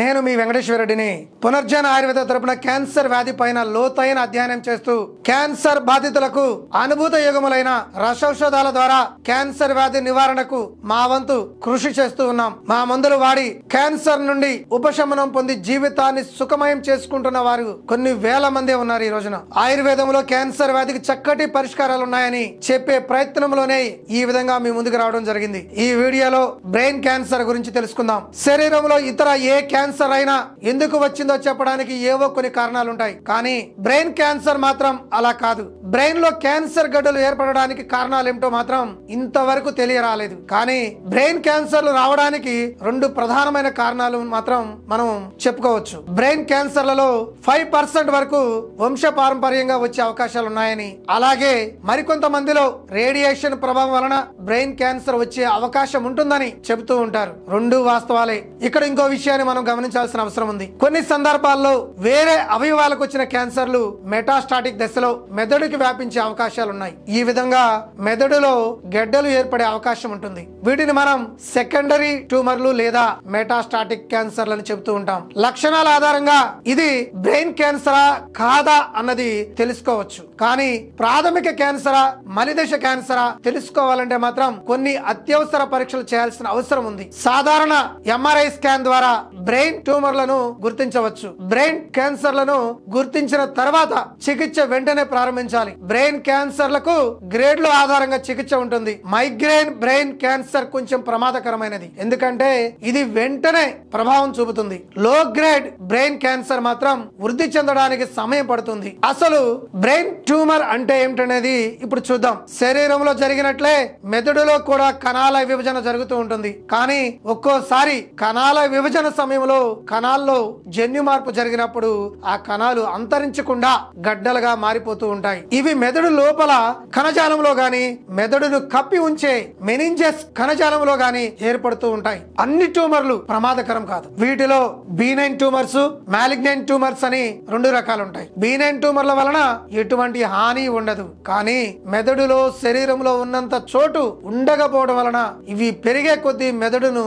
నేను మీ రెడ్డిని పునర్జన ఆయుర్వేద తరపున క్యాన్సర్ వ్యాధి పైన లోతైన అధ్యయనం చేస్తూ క్యాన్సర్ బాధితులకు అనుభూత యుగములైన రసౌషధాల ద్వారా క్యాన్సర్ వ్యాధి నివారణకు మా వంతు కృషి చేస్తూ ఉన్నాం మా మందులు వాడి క్యాన్సర్ నుండి ఉపశమనం పొంది జీవితాన్ని సుఖమయం చేసుకుంటున్న వారు కొన్ని వేల మందే ఉన్నారు ఈ రోజున ఆయుర్వేదంలో క్యాన్సర్ వ్యాధికి చక్కటి పరిష్కారాలు ఉన్నాయని చెప్పే ప్రయత్నంలోనే ఈ విధంగా మీ ముందుకు రావడం జరిగింది ఈ వీడియోలో బ్రెయిన్ క్యాన్సర్ గురించి తెలుసుకుందాం శరీరంలో ఇతర ఏ క్యాన్సర్ క్యాన్సర్ అయినా ఎందుకు వచ్చిందో చెప్పడానికి ఏవో కొన్ని కారణాలు ఉంటాయి కానీ బ్రెయిన్ క్యాన్సర్ మాత్రం అలా కాదు బ్రెయిన్ లో క్యాన్సర్ గడ్డలు ఏర్పడడానికి కారణాలు ఏమిటో మాత్రం ఇంతవరకు తెలియరాలేదు కానీ బ్రెయిన్ క్యాన్సర్లు రావడానికి రెండు ప్రధానమైన కారణాలు మాత్రం మనం చెప్పుకోవచ్చు బ్రెయిన్ క్యాన్సర్లలో ఫైవ్ పర్సెంట్ వరకు వంశ పారంపర్యంగా వచ్చే అవకాశాలు ఉన్నాయని అలాగే మరికొంతమందిలో రేడియేషన్ ప్రభావం వలన బ్రెయిన్ క్యాన్సర్ వచ్చే అవకాశం ఉంటుందని చెబుతూ ఉంటారు రెండు వాస్తవాలే ఇక్కడ ఇంకో విషయాన్ని మనం గమనించాల్సిన అవసరం ఉంది కొన్ని సందర్భాల్లో వేరే అవయవాలకు వచ్చిన క్యాన్సర్లు మెటాస్టాటిక్ దశలో మెదడుకి వ్యాపించే అవకాశాలు ఉన్నాయి ఈ విధంగా మెదడులో గెడ్డలు ఏర్పడే అవకాశం ఉంటుంది వీటిని మనం సెకండరీ ట్యూమర్లు లేదా మెటాస్టాటిక్ క్యాన్సర్లను చెబుతూ ఉంటాం లక్షణాల ఆధారంగా ఇది బ్రెయిన్ క్యాన్సరా కాదా అన్నది తెలుసుకోవచ్చు కానీ ప్రాథమిక క్యాన్సరా మలిదశ క్యాన్సరా తెలుసుకోవాలంటే మాత్రం కొన్ని అత్యవసర పరీక్షలు చేయాల్సిన అవసరం ఉంది సాధారణ ఎంఆర్ఐ స్కాన్ ద్వారా బ్రెయిన్ బ్రెయిన్ ట్యూమర్లను గుర్తించవచ్చు బ్రెయిన్ క్యాన్సర్లను గుర్తించిన తర్వాత చికిత్స వెంటనే ప్రారంభించాలి బ్రెయిన్ క్యాన్సర్లకు గ్రేడ్లు ఆధారంగా చికిత్స ఉంటుంది మైగ్రెయిన్ బ్రెయిన్ క్యాన్సర్ కొంచెం ప్రమాదకరమైనది ఎందుకంటే ఇది వెంటనే ప్రభావం చూపుతుంది లో గ్రేడ్ బ్రెయిన్ క్యాన్సర్ మాత్రం వృద్ధి చెందడానికి సమయం పడుతుంది అసలు బ్రెయిన్ ట్యూమర్ అంటే ఏమిటనేది ఇప్పుడు చూద్దాం శరీరంలో జరిగినట్లే మెదడులో కూడా కణాల విభజన జరుగుతూ ఉంటుంది కానీ ఒక్కోసారి కణాల విభజన సమయంలో అవయవంలో కణాల్లో జన్యు మార్పు జరిగినప్పుడు ఆ కణాలు అంతరించకుండా గడ్డలుగా మారిపోతూ ఉంటాయి ఇవి మెదడు లోపల కణజాలంలో గాని మెదడును కప్పి ఉంచే మెనింజస్ కణజాలంలో గాని ఏర్పడుతూ ఉంటాయి అన్ని ట్యూమర్లు ప్రమాదకరం కాదు వీటిలో benign tumours malignant tumours అని రెండు రకాలు ఉంటాయి బీ నైన్ ట్యూమర్ల వలన ఎటువంటి హాని ఉండదు కానీ మెదడులో శరీరంలో ఉన్నంత చోటు ఉండకపోవడం వలన ఇవి పెరిగే కొద్దీ మెదడును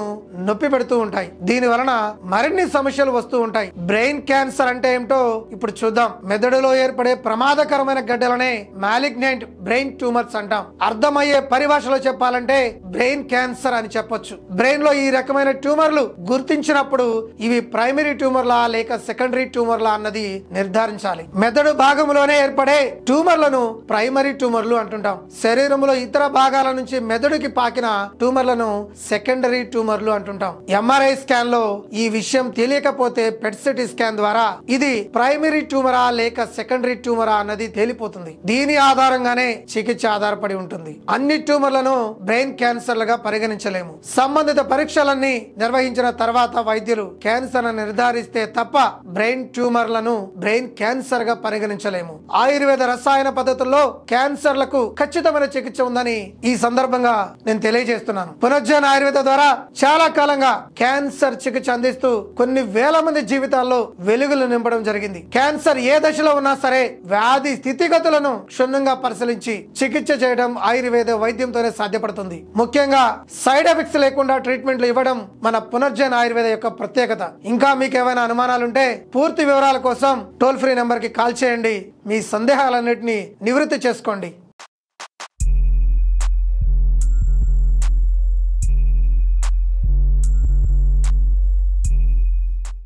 నొప్పి పెడుతూ ఉంటాయి దీని వలన మరిన్ని సమస్యలు వస్తూ ఉంటాయి బ్రెయిన్ క్యాన్సర్ అంటే ఏమిటో ఇప్పుడు చూద్దాం మెదడులో ఏర్పడే ప్రమాదకరమైన గడ్డలనే మాలిగ్నెంట్ బ్రెయిన్ ట్యూమర్స్ అంటాం అర్థమయ్యే పరిభాషలో చెప్పాలంటే బ్రెయిన్ క్యాన్సర్ అని చెప్పొచ్చు బ్రెయిన్ లో ఈ రకమైన ట్యూమర్లు గుర్తించినప్పుడు ఇవి ప్రైమరీ ట్యూమర్లా లేక సెకండరీ ట్యూమర్లా అన్నది నిర్ధారించాలి మెదడు భాగంలోనే ఏర్పడే ట్యూమర్లను ప్రైమరీ ట్యూమర్లు అంటుంటాం శరీరంలో ఇతర భాగాల నుంచి మెదడుకి పాకిన ట్యూమర్లను సెకండరీ ట్యూమర్లు అంటుంటాం ఎంఆర్ఐ స్కాన్ లో ఈ విషయం తెలియకపోతే పెట్ సిటీ స్కాన్ ద్వారా ఇది ప్రైమరీ ట్యూమరా లేక సెకండరీ ట్యూమరా అన్నది తేలిపోతుంది దీని ఆధారంగానే చికిత్స ఆధారపడి ఉంటుంది అన్ని ట్యూమర్లను బ్రెయిన్ క్యాన్సర్లుగా పరిగణించలేము సంబంధిత పరీక్షలన్నీ నిర్వహించిన తర్వాత వైద్యులు క్యాన్సర్ నిర్ధారిస్తే తప్ప బ్రెయిన్ ట్యూమర్లను బ్రెయిన్ క్యాన్సర్ గా పరిగణించలేము ఆయుర్వేద రసాయన పద్ధతుల్లో క్యాన్సర్లకు ఖచ్చితమైన చికిత్స ఉందని ఈ సందర్భంగా నేను తెలియజేస్తున్నాను పునర్జన ఆయుర్వేద ద్వారా చాలా కాలంగా క్యాన్సర్ చికిత్స అందిస్తూ కొన్ని వేల మంది జీవితాల్లో వెలుగులు నింపడం జరిగింది క్యాన్సర్ ఏ దశలో ఉన్నా సరే వ్యాధి స్థితిగతులను క్షుణ్ణంగా పరిశీలించి చికిత్స చేయడం ఆయుర్వేద వైద్యంతోనే సాధ్యపడుతుంది ముఖ్యంగా సైడ్ ఎఫెక్ట్స్ లేకుండా ట్రీట్మెంట్లు ఇవ్వడం మన పునర్జన్ ఆయుర్వేద యొక్క ప్రత్యేకత ఇంకా మీకు ఏమైనా అనుమానాలుంటే పూర్తి వివరాల కోసం టోల్ ఫ్రీ నెంబర్ కి కాల్ చేయండి మీ సందేహాలన్నింటినీ నివృత్తి చేసుకోండి